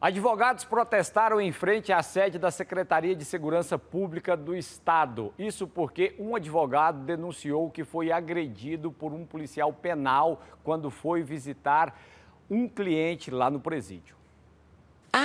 Advogados protestaram em frente à sede da Secretaria de Segurança Pública do Estado. Isso porque um advogado denunciou que foi agredido por um policial penal quando foi visitar um cliente lá no presídio.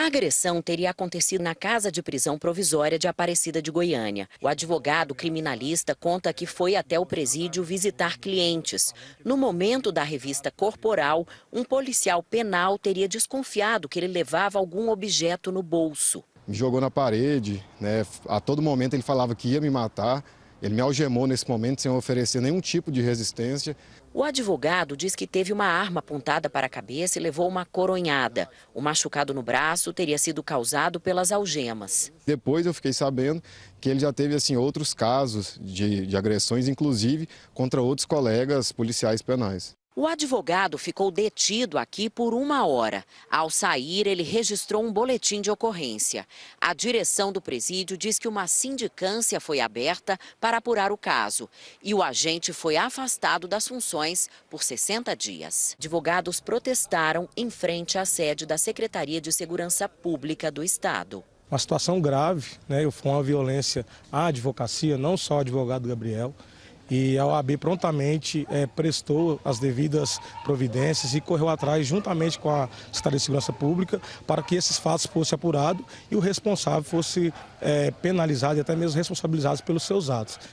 A agressão teria acontecido na casa de prisão provisória de Aparecida de Goiânia. O advogado criminalista conta que foi até o presídio visitar clientes. No momento da revista corporal, um policial penal teria desconfiado que ele levava algum objeto no bolso. Me jogou na parede, né? A todo momento ele falava que ia me matar. Ele me algemou nesse momento sem oferecer nenhum tipo de resistência. O advogado diz que teve uma arma apontada para a cabeça e levou uma coronhada. O machucado no braço teria sido causado pelas algemas. Depois eu fiquei sabendo que ele já teve assim outros casos de, de agressões, inclusive contra outros colegas policiais penais. O advogado ficou detido aqui por uma hora. Ao sair, ele registrou um boletim de ocorrência. A direção do presídio diz que uma sindicância foi aberta para apurar o caso. E o agente foi afastado das funções por 60 dias. Advogados protestaram em frente à sede da Secretaria de Segurança Pública do Estado uma situação grave, né? Foi uma violência à advocacia, não só ao advogado Gabriel, e a OAB prontamente é, prestou as devidas providências e correu atrás juntamente com a Secretaria de Segurança Pública para que esses fatos fossem apurados e o responsável fosse é, penalizado e até mesmo responsabilizado pelos seus atos.